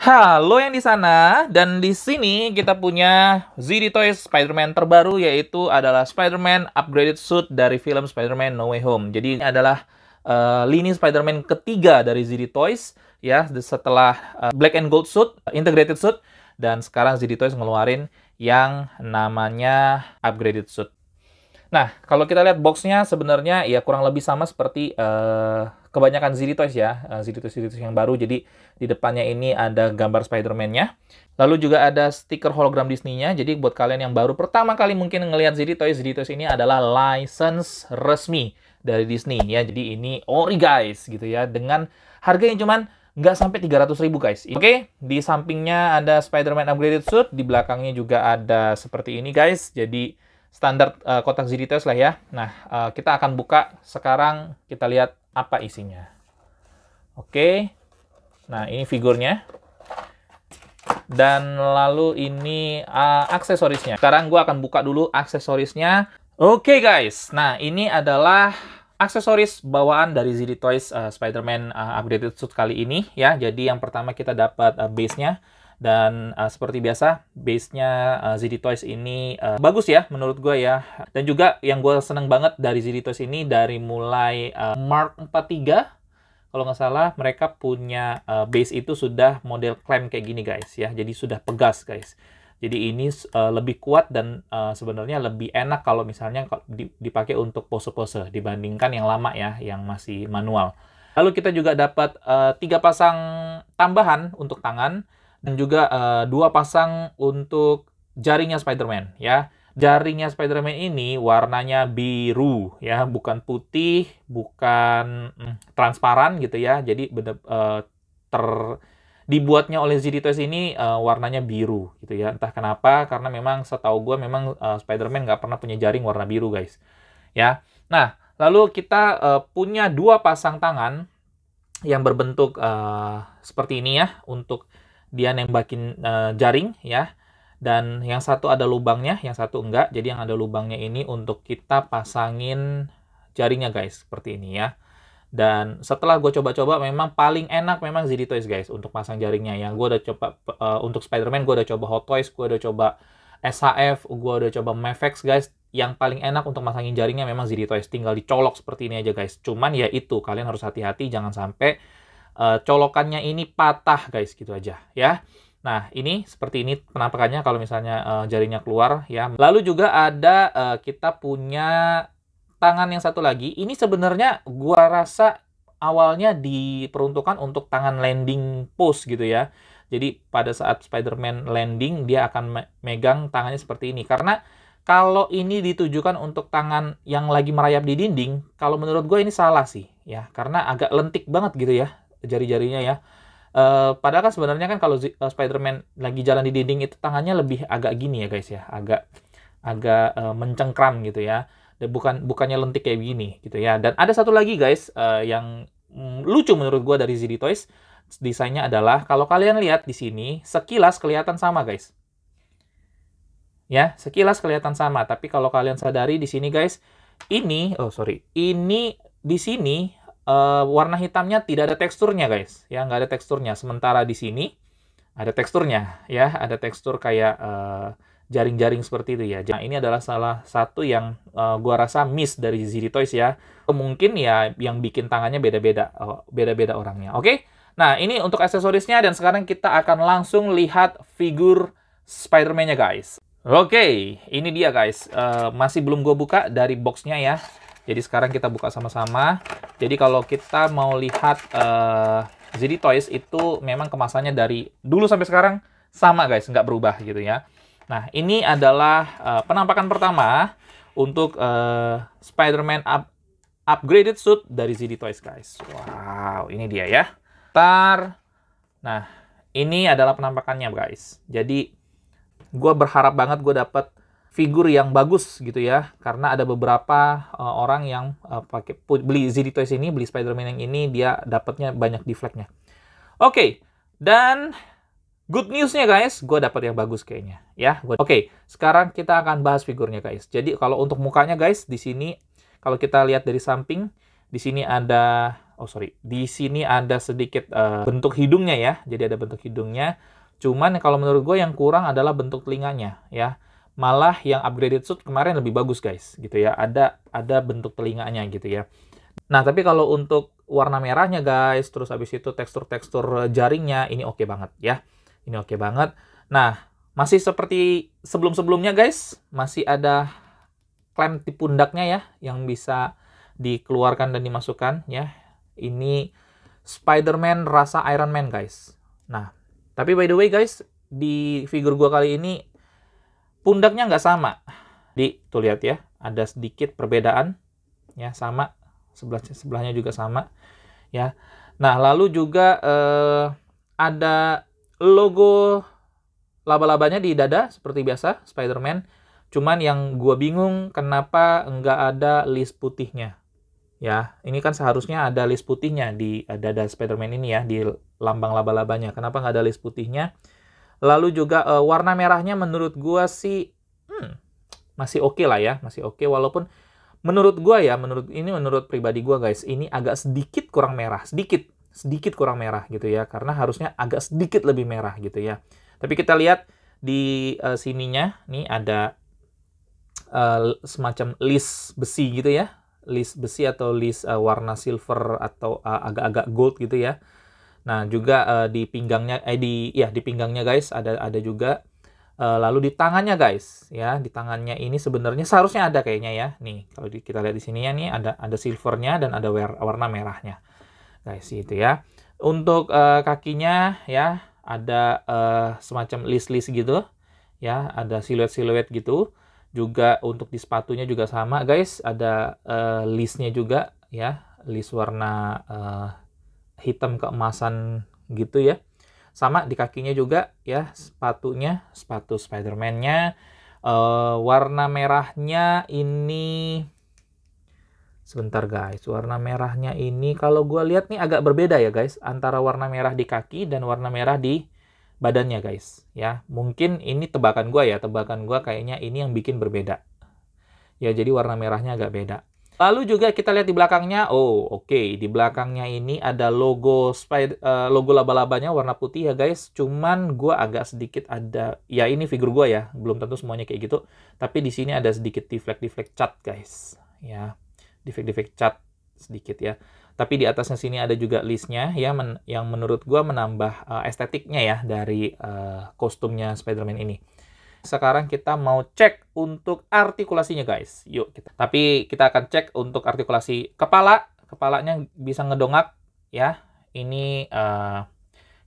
Halo yang di sana dan di sini kita punya ZD Toys Spider-Man terbaru yaitu adalah Spider-Man upgraded suit dari film Spider-Man No Way Home. Jadi ini adalah uh, lini Spider-Man ketiga dari ZD Toys ya setelah uh, Black and Gold suit, eh, integrated suit dan sekarang ZD Toys ngeluarin yang namanya upgraded suit. Nah, kalau kita lihat boxnya sebenarnya ya kurang lebih sama seperti uh, kebanyakan Ziri Toys ya, uh, Ziri Toys, Ziri Toys yang baru. Jadi di depannya ini ada gambar Spider-Man-nya. Lalu juga ada stiker hologram Disney-nya. Jadi buat kalian yang baru pertama kali mungkin ngelihat Ziri Toys, Ziri Toys ini adalah license resmi dari Disney ya. Jadi ini ori guys gitu ya dengan harga yang cuman nggak sampai 300 ribu guys. Oke, okay? di sampingnya ada Spider-Man upgraded suit, di belakangnya juga ada seperti ini guys. Jadi standar uh, kotak ZDTest lah ya. Nah, uh, kita akan buka sekarang kita lihat apa isinya. Oke. Nah, ini figurnya. Dan lalu ini uh, aksesorisnya. Sekarang gue akan buka dulu aksesorisnya. Oke guys, nah ini adalah aksesoris bawaan dari ZD Toys uh, Spider-Man uh, Updated Suit kali ini ya. Jadi yang pertama kita dapat uh, base-nya. Dan uh, seperti biasa, base-nya uh, eh, ZD Toys ini uh, bagus ya menurut gue ya. Dan juga yang gue seneng banget dari ZD Toys ini dari mulai uh, Mark 43 kalau nggak salah mereka punya uh, base itu sudah model clamp kayak gini guys ya jadi sudah pegas guys jadi ini uh, lebih kuat dan uh, sebenarnya lebih enak kalau misalnya dipakai untuk pose-pose dibandingkan yang lama ya yang masih manual lalu kita juga dapat tiga pasang tambahan untuk tangan dan juga uh, dua pasang untuk jaringnya Spider-Man ya. Jaringnya Spider-Man ini warnanya biru ya, bukan putih, bukan mm, transparan gitu ya. Jadi bener, uh, ter dibuatnya oleh Toys ini uh, warnanya biru gitu ya. Entah kenapa karena memang setahu gue memang uh, Spider-Man nggak pernah punya jaring warna biru guys. Ya. Nah, lalu kita uh, punya dua pasang tangan yang berbentuk uh, seperti ini ya untuk dia nembakin uh, jaring ya dan yang satu ada lubangnya, yang satu enggak. Jadi yang ada lubangnya ini untuk kita pasangin jaringnya guys, seperti ini ya. Dan setelah gue coba-coba memang paling enak memang ZD Toys guys untuk pasang jaringnya ya. Gue udah coba uh, untuk spiderman gue udah coba Hot Toys, gue udah coba SHF, gue udah coba Mafex guys. Yang paling enak untuk masangin jaringnya memang ZD Toys. Tinggal dicolok seperti ini aja guys. Cuman ya itu, kalian harus hati-hati jangan sampai Eh, colokannya ini patah guys gitu aja ya. Nah, ini seperti ini penampakannya kalau misalnya uh, jarinya keluar ya. Lalu juga ada uh, kita punya tangan yang satu lagi. Ini sebenarnya gua rasa awalnya diperuntukkan untuk tangan landing pose gitu ya. Jadi pada saat Spider-Man landing dia akan me megang tangannya seperti ini karena kalau ini ditujukan untuk tangan yang lagi merayap di dinding, kalau menurut gue ini salah sih ya karena agak lentik banget gitu ya jari-jarinya ya. Uh, padahal kan sebenarnya kan kalau eh, Spider-Man lagi jalan di dinding itu tangannya lebih agak gini ya guys ya, agak agak uh, mencengkram gitu ya. Dan bukan bukannya lentik kayak gini gitu ya. Dan ada satu lagi guys uh, yang mm, lucu menurut gua dari ZD Toys desainnya adalah kalau kalian lihat di sini sekilas kelihatan sama guys. Ya, sekilas kelihatan sama, tapi kalau kalian sadari di sini guys, ini oh sorry, ini di sini uh, warna hitamnya tidak ada teksturnya guys ya nggak ada teksturnya sementara di sini ada teksturnya ya ada tekstur kayak eh, jaring-jaring uh, seperti itu ya nah ini adalah salah satu yang uh, gua rasa miss dari Ziri Toys ya mungkin ya yang bikin tangannya beda-beda oh, beda-beda oh, orangnya oke okay? nah ini untuk aksesorisnya dan sekarang kita akan langsung lihat figur Spider-Man-nya guys Oke, okay, ini dia guys. Uh, masih belum gue buka dari boxnya ya. Jadi sekarang kita buka sama-sama. Jadi kalau kita mau lihat uh, eh, ZD Toys itu memang kemasannya dari dulu sampai sekarang sama guys, nggak berubah gitu ya. Nah ini adalah uh, penampakan pertama untuk uh, Spider-Man up, upgraded suit dari ZD Toys guys. Wow, ini dia ya. Tar. Nah, ini adalah penampakannya guys. Jadi gue berharap banget gue dapet figur yang bagus gitu ya karena ada beberapa uh, orang yang uh, pakai beli ZD Toys ini beli Spider-Man yang ini dia dapatnya banyak deflectnya. Oke, okay, dan good newsnya guys, gue dapat yang bagus kayaknya ya. Oke, okay, sekarang kita akan bahas figurnya guys. Jadi kalau untuk mukanya guys di sini kalau kita lihat dari samping di sini ada oh sorry di sini ada sedikit uh, bentuk hidungnya ya. Jadi ada bentuk hidungnya. Cuman kalau menurut gue yang kurang adalah bentuk telinganya ya malah yang upgraded suit kemarin lebih bagus guys gitu ya ada ada bentuk telinganya gitu ya nah tapi kalau untuk warna merahnya guys terus habis itu tekstur-tekstur jaringnya ini oke okay banget ya ini oke okay banget nah masih seperti sebelum-sebelumnya guys masih ada klem di pundaknya ya yang bisa dikeluarkan dan dimasukkan ya ini Spider-Man rasa Iron Man guys nah tapi by the way guys di figur gua kali ini pundaknya nggak sama. Di tuh lihat ya, ada sedikit perbedaan ya sama sebelah sebelahnya juga sama ya. Nah, lalu juga eh, ada logo laba-labanya di dada seperti biasa Spider-Man. Cuman yang gua bingung kenapa nggak ada list putihnya. Ya, ini kan seharusnya ada list putihnya di dada Spider-Man ini ya, di lambang laba-labanya. Kenapa nggak ada list putihnya? Lalu juga uh, warna merahnya menurut gua sih hmm, masih oke okay lah ya, masih oke okay, walaupun menurut gua ya, menurut ini menurut pribadi gua guys, ini agak sedikit kurang merah, sedikit sedikit kurang merah gitu ya karena harusnya agak sedikit lebih merah gitu ya. Tapi kita lihat di uh, sininya nih ada uh, semacam list besi gitu ya, list besi atau list uh, warna silver atau agak-agak uh, agak -agak gold gitu ya Nah, juga uh, di pinggangnya eh di ya di pinggangnya guys ada ada juga uh, lalu di tangannya guys ya di tangannya ini sebenarnya seharusnya ada kayaknya ya. Nih, kalau di, kita lihat di sini ya nih ada ada silvernya dan ada warna merahnya. Guys, itu ya. Untuk uh, kakinya ya ada uh, semacam list-list gitu ya, ada siluet-siluet gitu. Juga untuk di sepatunya juga sama guys, ada uh, listnya juga ya, list warna uh, hitam keemasan gitu ya sama di kakinya juga ya sepatunya sepatu spider man nya uh, eh, warna merahnya ini sebentar guys warna merahnya ini kalau gue lihat nih agak berbeda ya guys antara warna merah di kaki dan warna merah di badannya guys ya mungkin ini tebakan gue ya tebakan gue kayaknya ini yang bikin berbeda ya jadi warna merahnya agak beda Lalu juga kita lihat di belakangnya, oh oke, okay, di belakangnya ini ada logo spider, uh, eh, logo laba-labanya warna putih ya guys. Cuman gue agak sedikit ada, ya ini figur gue ya, belum tentu semuanya kayak gitu. Tapi di sini ada sedikit deflect-deflect cat guys, ya, deflect-deflect cat sedikit ya. Tapi di atasnya sini ada juga listnya ya, men yang menurut gue menambah uh, estetiknya ya dari uh, kostumnya Spider-Man ini. Sekarang kita mau cek untuk artikulasinya guys. Yuk kita. Tapi kita akan cek untuk artikulasi kepala. Kepalanya bisa ngedongak ya. Ini uh,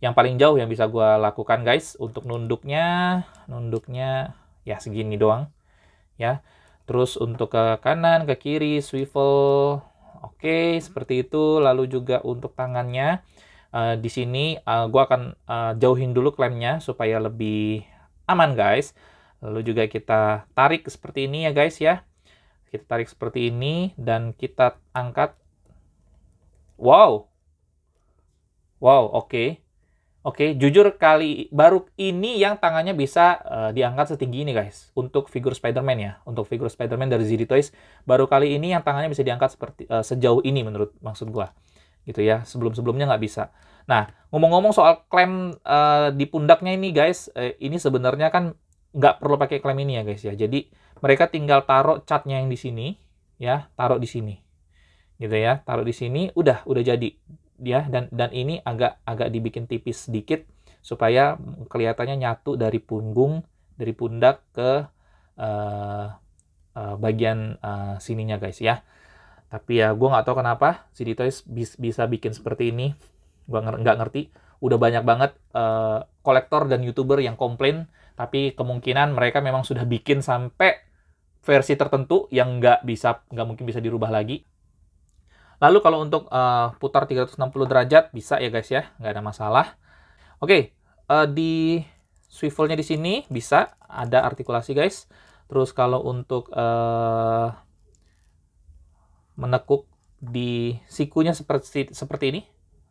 yang paling jauh yang bisa gue lakukan guys. Untuk nunduknya, nunduknya ya segini doang ya. Terus untuk ke kanan, ke kiri, swivel. Oke, seperti itu. Lalu juga untuk tangannya. Uh, di sini uh, eh, gue akan uh, jauhin dulu klaimnya supaya lebih aman guys. Lalu juga kita tarik seperti ini ya guys ya. Kita tarik seperti ini dan kita angkat. Wow. Wow, oke. Okay. Oke, okay, jujur kali baru ini yang tangannya bisa uh, diangkat setinggi ini guys. Untuk figur Spider-Man ya, untuk figur Spider-Man dari ZD Toys baru kali ini yang tangannya bisa diangkat seperti uh, sejauh ini menurut maksud gua. Gitu ya, sebelum-sebelumnya nggak bisa. Nah, ngomong-ngomong soal klaim uh, di pundaknya ini guys, uh, ini sebenarnya kan nggak perlu pakai klaim ini ya guys ya. Jadi mereka tinggal taruh catnya yang di sini, ya, taruh di sini, gitu ya, taruh di sini, udah, udah jadi, ya. Dan dan ini agak agak dibikin tipis sedikit supaya kelihatannya nyatu dari punggung, dari pundak ke uh, uh, bagian uh, sininya guys ya. Tapi ya gue nggak tahu kenapa si Toys bisa bikin seperti ini gua nggak ngerti udah banyak banget uh, kolektor dan youtuber yang komplain tapi kemungkinan mereka memang sudah bikin sampai versi tertentu yang nggak bisa nggak mungkin bisa dirubah lagi lalu kalau untuk uh, putar 360 derajat bisa ya guys ya nggak ada masalah oke okay, uh, eh, di swivelnya di sini bisa ada artikulasi guys terus kalau untuk uh, menekuk di sikunya seperti seperti ini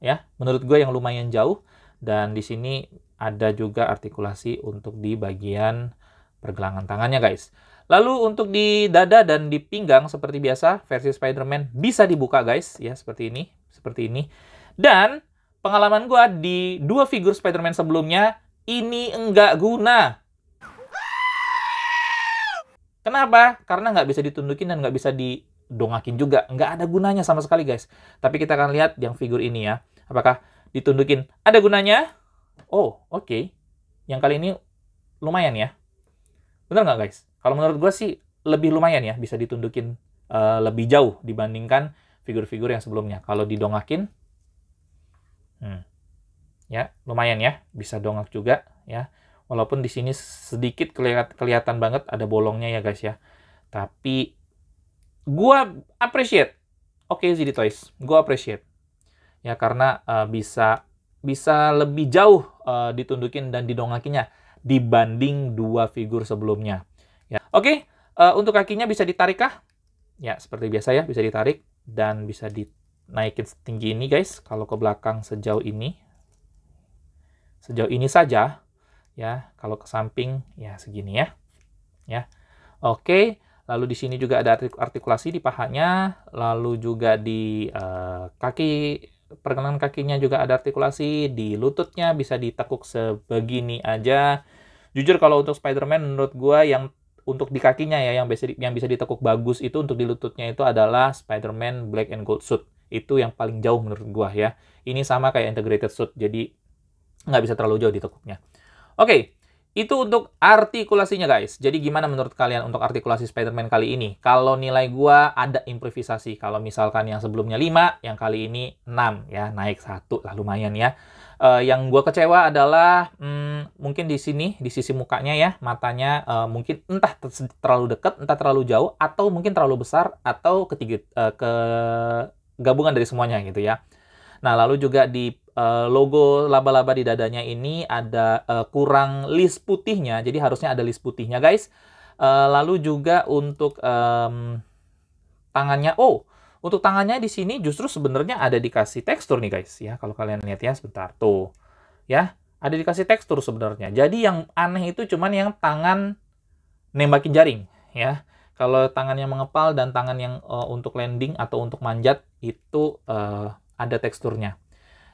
ya menurut gue yang lumayan jauh dan di sini ada juga artikulasi untuk di bagian pergelangan tangannya guys. Lalu untuk di dada dan di pinggang seperti biasa versi Spider-Man bisa dibuka guys ya seperti ini, seperti ini. Dan pengalaman gue di dua figur Spider-Man sebelumnya ini enggak guna. Kenapa? Karena nggak bisa ditundukin dan nggak bisa didongakin juga. Nggak ada gunanya sama sekali guys. Tapi kita akan lihat yang figur ini ya. Apakah ditundukin ada gunanya? Oh, oke. Okay. Yang kali ini lumayan ya. Bener nggak guys? Kalau menurut gue sih lebih lumayan ya, bisa ditundukin uh, lebih jauh dibandingkan figur-figur yang sebelumnya. Kalau didongakin, hmm, ya lumayan ya, bisa dongak juga ya. Walaupun di sini sedikit kelihat, kelihatan banget ada bolongnya ya guys ya. Tapi gue appreciate. Oke okay, ZD Toys, gue appreciate ya karena uh, bisa bisa lebih jauh uh, ditundukin dan didongakinya dibanding dua figur sebelumnya. Ya. Oke, uh, untuk kakinya bisa kah? Ya, seperti biasa ya, bisa ditarik dan bisa dinaikin setinggi ini guys. Kalau ke belakang sejauh ini, sejauh ini saja. Ya, kalau ke samping ya segini ya. Ya, oke. Lalu di sini juga ada artikulasi di pahanya, lalu juga di uh, kaki pergelangan kakinya juga ada artikulasi, di lututnya bisa ditekuk sebegini aja. Jujur kalau untuk Spider-Man menurut gue yang untuk di kakinya ya yang bisa yang bisa ditekuk bagus itu untuk di lututnya itu adalah Spider-Man Black and Gold suit. Itu yang paling jauh menurut gue ya. Ini sama kayak integrated suit. Jadi nggak bisa terlalu jauh ditekuknya. Oke, okay, itu untuk artikulasinya guys. Jadi gimana menurut kalian untuk artikulasi Spider-Man kali ini? Kalau nilai gua ada improvisasi. Kalau misalkan yang sebelumnya 5, yang kali ini 6 ya, naik satu lah lumayan ya. Uh, yang gua kecewa adalah hmm, mungkin di sini di sisi mukanya ya, matanya uh, mungkin entah terlalu dekat, entah terlalu jauh atau mungkin terlalu besar atau ketiga uh, ke gabungan dari semuanya gitu ya. Nah, lalu juga di uh, logo laba-laba di dadanya ini ada uh, kurang list putihnya, jadi harusnya ada list putihnya, guys. Uh, lalu juga untuk um, tangannya, oh, untuk tangannya di sini justru sebenarnya ada dikasih tekstur nih, guys. Ya, kalau kalian lihat ya sebentar tuh, ya, ada dikasih tekstur sebenarnya. Jadi yang aneh itu cuman yang tangan nembakin jaring, ya kalau tangan yang mengepal dan tangan yang uh, untuk landing atau untuk manjat itu uh, ada teksturnya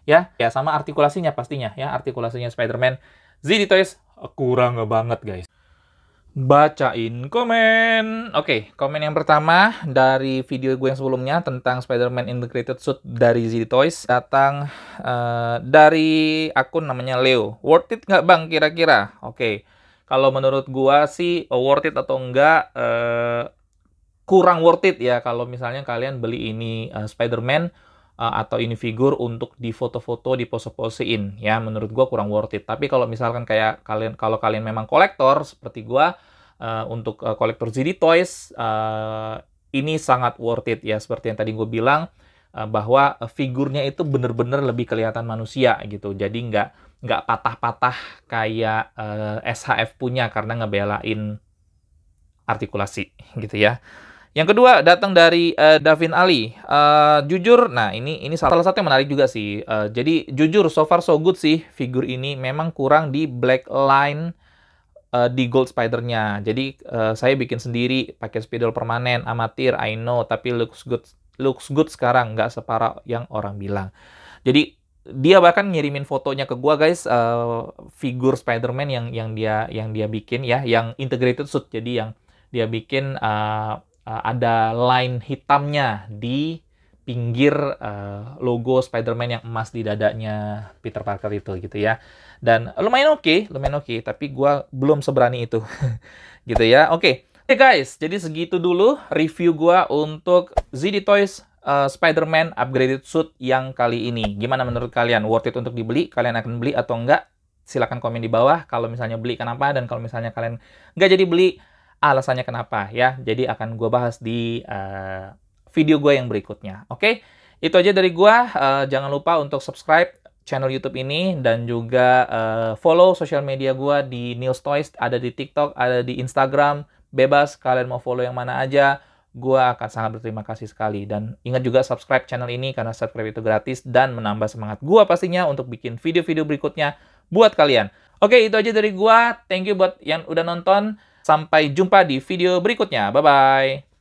ya ya sama artikulasinya pastinya ya artikulasinya Spider-Man Z Toys kurang banget guys bacain komen. Oke, okay, komen yang pertama dari video gue yang sebelumnya tentang Spider-Man Integrated Suit dari Z Toys datang uh, dari akun namanya Leo. Worth it nggak bang kira-kira? Oke, okay. kalau menurut gue sih oh, worth it atau enggak uh, eh, kurang worth it ya kalau misalnya kalian beli ini uh, Spider-Man Eh, atau ini figur untuk di foto-foto di pose-posein ya menurut gue kurang worth it tapi kalau misalkan kayak kalian kalau kalian memang kolektor seperti gue uh, untuk uh, kolektor ZD Toys uh, ini sangat worth it ya seperti yang tadi gue bilang bahwa figurnya itu bener-bener lebih kelihatan manusia gitu jadi nggak nggak patah-patah kayak uh, SHF punya karena ngebelain artikulasi gitu ya yang kedua datang dari uh, Davin Ali. Uh, jujur, nah ini ini salah satu yang menarik juga sih. Uh, jadi jujur so far so good sih figur ini memang kurang di black line uh, di gold spidernya. Jadi uh, saya bikin sendiri pakai spidol permanen amatir I know tapi looks good looks good sekarang nggak separah yang orang bilang. Jadi dia bahkan ngirimin fotonya ke gua guys uh, figur Spiderman yang yang dia yang dia bikin ya yang integrated suit jadi yang dia bikin uh, uh, ada line hitamnya di pinggir uh, logo Spider-Man yang emas di dadanya Peter Parker itu gitu ya. Dan lumayan oke, okay, lumayan oke, okay, tapi gua belum seberani itu. gitu ya. Oke. Okay. Oke okay guys, jadi segitu dulu review gua untuk ZD Toys uh, Spider-Man upgraded suit yang kali ini. Gimana menurut kalian? Worth it untuk dibeli? Kalian akan beli atau enggak? Silahkan komen di bawah kalau misalnya beli kenapa dan kalau misalnya kalian nggak jadi beli alasannya kenapa ya. Jadi akan gue bahas di uh, video gue yang berikutnya. Oke, okay? itu aja dari gue. Uh, jangan lupa untuk subscribe channel YouTube ini dan juga uh, follow sosial media gue di News Toys, ada di TikTok, ada di Instagram, bebas kalian mau follow yang mana aja, gue akan sangat berterima kasih sekali dan ingat juga subscribe channel ini karena subscribe itu gratis dan menambah semangat gue pastinya untuk bikin video-video berikutnya buat kalian. Oke itu aja dari gue, thank you buat yang udah nonton. Sampai jumpa di video berikutnya. Bye-bye.